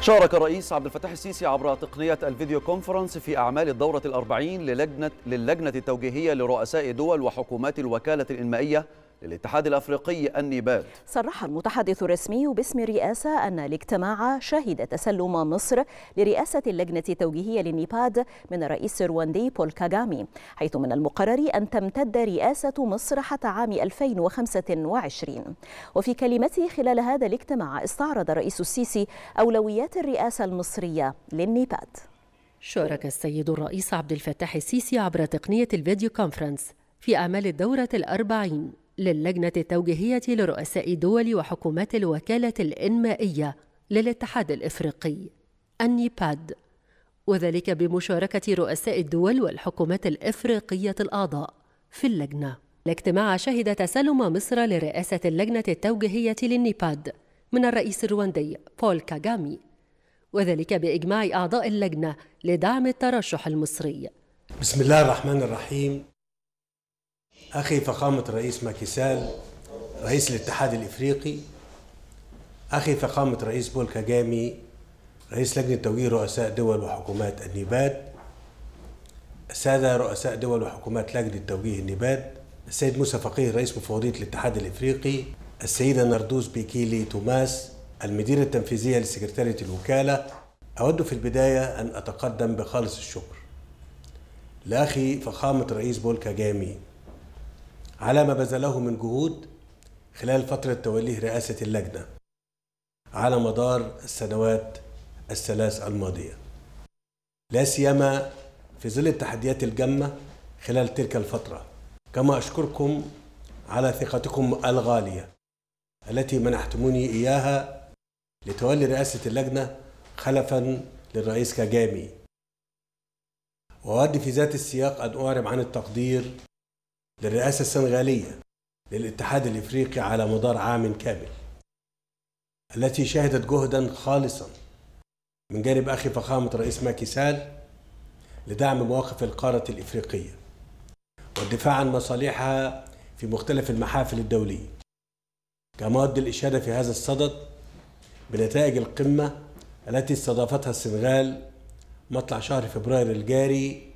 شارك الرئيس عبد الفتاح السيسي عبر تقنية الفيديو كونفرنس في أعمال الدورة الأربعين للجنة, للجنة التوجيهية لرؤساء دول وحكومات الوكالة الإنمائية للاتحاد الأفريقي النبات صرح المتحدث الرسمي باسم الرئاسة أن الاجتماع شهد تسلم مصر لرئاسة اللجنة التوجيهية للنيباد من الرئيس الرواندي بول كاغامي حيث من المقرر أن تمتد رئاسة مصر حتى عام 2025 وفي كلمته خلال هذا الاجتماع استعرض الرئيس السيسي أولويات الرئاسة المصرية للنيباد شارك السيد الرئيس عبد الفتاح السيسي عبر تقنية الفيديو كونفرنس في أعمال الدورة الأربعين للجنة التوجيهية لرؤساء دول وحكومات الوكالة الإنمائية للاتحاد الإفريقي النيباد وذلك بمشاركة رؤساء الدول والحكومات الإفريقية الأعضاء في اللجنة الاجتماع شهد تسلم مصر لرئاسة اللجنة التوجيهية للنيباد من الرئيس الرواندي بول كاغامي وذلك بإجماع أعضاء اللجنة لدعم الترشح المصري بسم الله الرحمن الرحيم أخي فخامة الرئيس ماكيسال رئيس الاتحاد الإفريقي أخي فخامة رئيس بول كاجامي رئيس لجنة توجيه رؤساء دول وحكومات النيباد السادة رؤساء دول وحكومات لجنة توجيه النيباد السيد موسى فقيه رئيس مفوضية الاتحاد الإفريقي السيدة نردوس بيكيلي توماس المديرة التنفيذية لسكرتارية الوكالة أود في البداية أن أتقدم بخالص الشكر لأخي فخامة رئيس بول كاجامي على ما بذله من جهود خلال فترة توليه رئاسة اللجنة على مدار السنوات الثلاث الماضية لا سيما في ظل التحديات الجمة خلال تلك الفترة كما أشكركم على ثقتكم الغالية التي منحتموني إياها لتولي رئاسة اللجنة خلفا للرئيس كجامي وأود في ذات السياق أن أعرب عن التقدير للرئاسة السنغالية للاتحاد الافريقي على مدار عام كامل التي شهدت جهدا خالصا من جانب اخي فخامه رئيس ماكي سال لدعم مواقف القاره الافريقيه والدفاع عن مصالحها في مختلف المحافل الدوليه كما أود الاشاده في هذا الصدد بنتائج القمه التي استضافتها السنغال مطلع شهر فبراير الجاري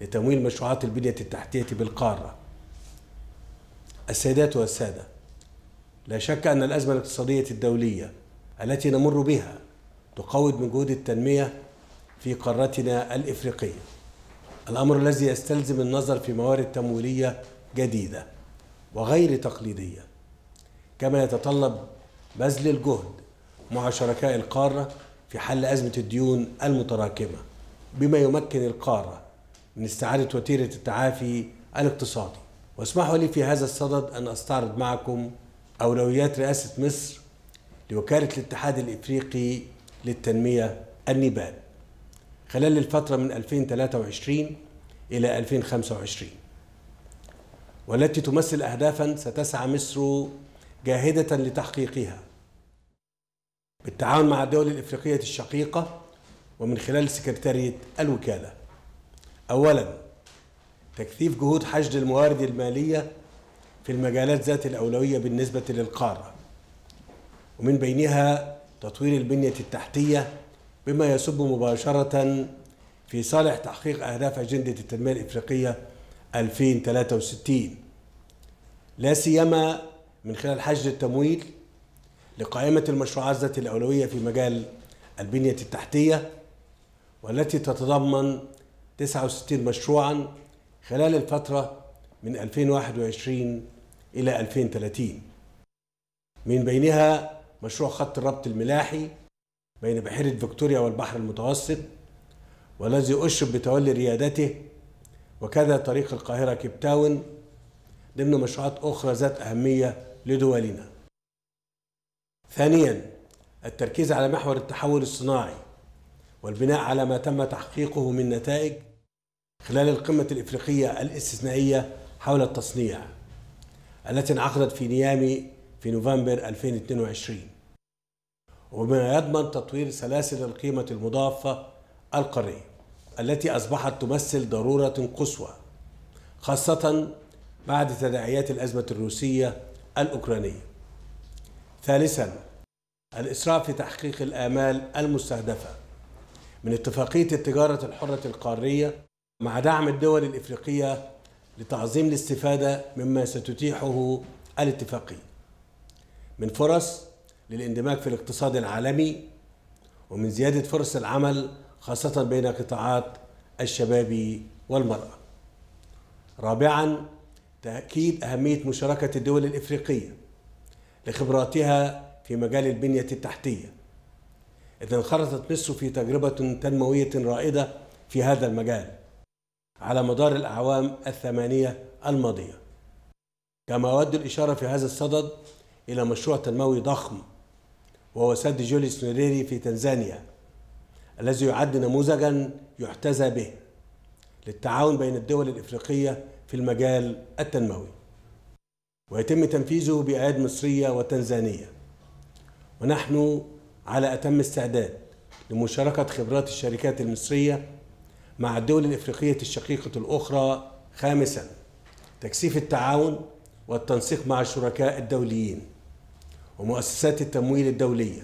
لتمويل مشروعات البنيه التحتيه بالقاره السيدات والسادة لا شك أن الأزمة الاقتصادية الدولية التي نمر بها تقوض من جهود التنمية في قارتنا الإفريقية الأمر الذي يستلزم النظر في موارد تمويلية جديدة وغير تقليدية كما يتطلب بذل الجهد مع شركاء القارة في حل أزمة الديون المتراكمة بما يمكن القارة من استعادة وتيرة التعافي الاقتصادي واسمحوا لي في هذا الصدد أن أستعرض معكم أولويات رئاسة مصر لوكالة الاتحاد الإفريقي للتنمية النيبال خلال الفترة من 2023 إلى 2025 والتي تمثل أهدافا ستسعى مصر جاهدة لتحقيقها بالتعاون مع الدول الإفريقية الشقيقة ومن خلال سكرتارية الوكالة أولاً تكثيف جهود حشد الموارد المالية في المجالات ذات الأولوية بالنسبة للقارة ومن بينها تطوير البنية التحتية بما يصب مباشرة في صالح تحقيق أهداف أجندة التنمية الإفريقية 2063 لا سيما من خلال حشد التمويل لقائمة المشروعات ذات الأولوية في مجال البنية التحتية والتي تتضمن 69 مشروعا خلال الفترة من 2021 إلى 2030 من بينها مشروع خط الربط الملاحي بين بحيرة فيكتوريا والبحر المتوسط والذي أشرف بتولي ريادته وكذا طريق القاهرة كيب تاون ضمن مشروعات أخرى ذات أهمية لدولنا ثانيا التركيز على محور التحول الصناعي والبناء على ما تم تحقيقه من نتائج خلال القمة الإفريقية الاستثنائية حول التصنيع التي انعقدت في نيامي في نوفمبر 2022 وبما يضمن تطوير سلاسل القيمة المضافة القارية التي أصبحت تمثل ضرورة قصوى خاصة بعد تداعيات الأزمة الروسية الأوكرانية ثالثا الإسراف في تحقيق الآمال المستهدفة من اتفاقية التجارة الحرة القارية مع دعم الدول الإفريقية لتعظيم الاستفادة مما ستتيحه الاتفاقية من فرص للاندماج في الاقتصاد العالمي ومن زيادة فرص العمل خاصة بين قطاعات الشباب والمرأة رابعا تأكيد أهمية مشاركة الدول الإفريقية لخبراتها في مجال البنية التحتية إذ انخرطت مصر في تجربة تنموية رائدة في هذا المجال على مدار الأعوام الثمانية الماضية كما أود الإشارة في هذا الصدد إلى مشروع تنموي ضخم وهو سد جوليس نيريري في تنزانيا الذي يعد نموذجا يحتذى به للتعاون بين الدول الإفريقية في المجال التنموي ويتم تنفيذه بأعياد مصرية وتنزانية ونحن على أتم استعداد لمشاركة خبرات الشركات المصرية مع الدول الإفريقية الشقيقة الأخرى خامسا تكثيف التعاون والتنسيق مع الشركاء الدوليين ومؤسسات التمويل الدولية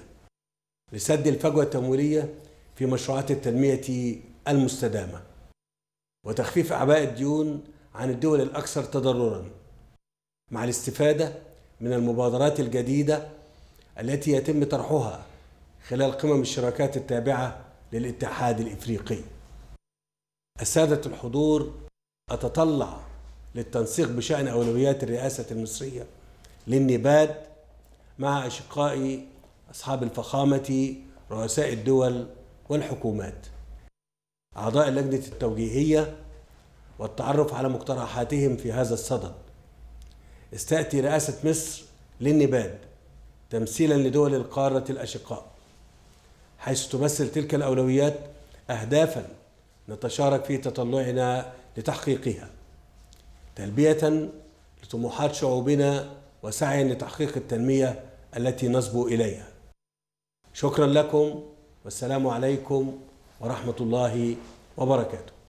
لسد الفجوة التمويلية في مشروعات التنمية المستدامة وتخفيف أعباء الديون عن الدول الأكثر تضررا مع الاستفادة من المبادرات الجديدة التي يتم طرحها خلال قمم الشراكات التابعة للاتحاد الإفريقي السادة الحضور أتطلع للتنسيق بشأن أولويات الرئاسة المصرية للنباد مع أشقائي أصحاب الفخامة رؤساء الدول والحكومات أعضاء اللجنة التوجيهية والتعرف على مقترحاتهم في هذا الصدد استأتي رئاسة مصر للنباد تمثيلا لدول القارة الأشقاء حيث تمثل تلك الأولويات أهدافا نتشارك في تطلعنا لتحقيقها تلبية لطموحات شعوبنا وسعيا لتحقيق التنمية التي نصبو إليها شكرا لكم والسلام عليكم ورحمة الله وبركاته